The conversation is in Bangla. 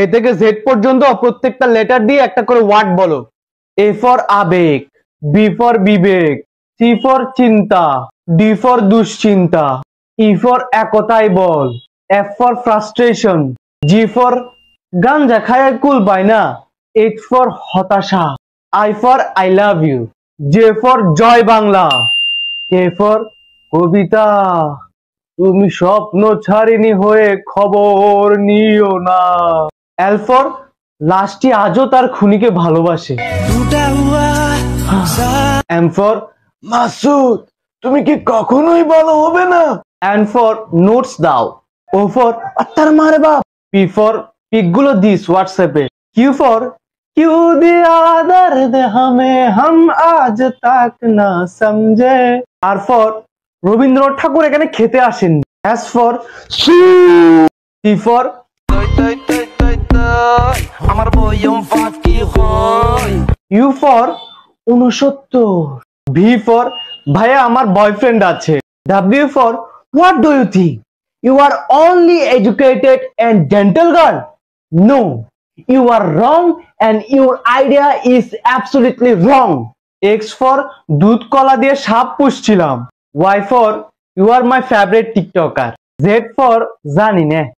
এ থেকে জেড পর্যন্ত প্রত্যেকটা লেটার দিয়ে একটা করে ওয়ার্ড বলো এ ফর আবেগ বি ফর বিবেক সি ফর চিন্তা ডি ফর দুশ্চিন্তা ই e ফর একতাই বল F for frustration G for গাঞ্জা খায় কুল পাই না এইচ ফর হতাশা I for I love you J for জয় বাংলা কে ফর কবিতা তুমি স্বপ্ন ছাড়িনি হয়ে খবর নিও না অ্যালফর লাশটি আজও তার খুনিকে ভালোবাসে অ্যামফর মাসুদ তুমি কি কখনোই ভালো হবে না অ্যানফর নোটস দাও ও ফর আত্মার মারে বাপ পি ফর পিকগুলো দিস হোয়াটসঅ্যাপে কিউ ফর क्यों दिया दर्द हमें আজ তাক না समझे আর ফর রবীন্দ্রনাথ ঠাকুর এখানে খেতে আসেন অ্যাজ ফর সি ফর আমার বয়ম ফর ভাইয়া আমার বয়ফ্রেন্ড আছে W for what do you think you are only educated and gentle girl no you are wrong and your idea is absolutely wrong X for দুধ কলা দিয়ে সাপ পুষছিলাম Y for you are my favourite TikToker Z for জানি না